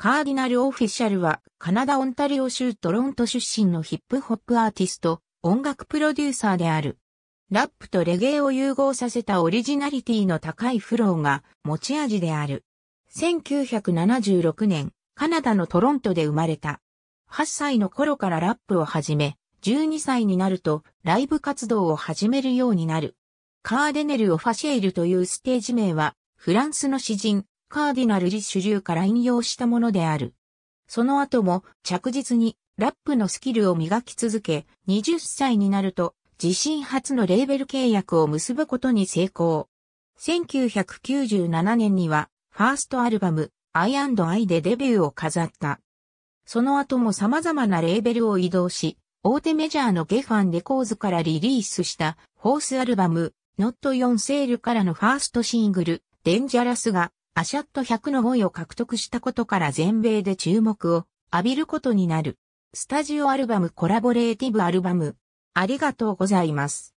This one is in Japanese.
カーディナル・オフィシャルは、カナダ・オンタリオ州トロント出身のヒップホップアーティスト、音楽プロデューサーである。ラップとレゲエを融合させたオリジナリティの高いフローが持ち味である。1976年、カナダのトロントで生まれた。8歳の頃からラップを始め、12歳になるとライブ活動を始めるようになる。カーデネル・オファシェイルというステージ名は、フランスの詩人、カーディナル・リッシュ流から引用したものである。その後も着実にラップのスキルを磨き続け、20歳になると自身初のレーベル契約を結ぶことに成功。1997年にはファーストアルバムアイアイでデビューを飾った。その後も様々なレーベルを移動し、大手メジャーのゲファンレコーズからリリースしたフォースアルバムットヨ4セールからのファーストシングルデンジャラスがアシャット100の5位を獲得したことから全米で注目を浴びることになる。スタジオアルバムコラボレーティブアルバム。ありがとうございます。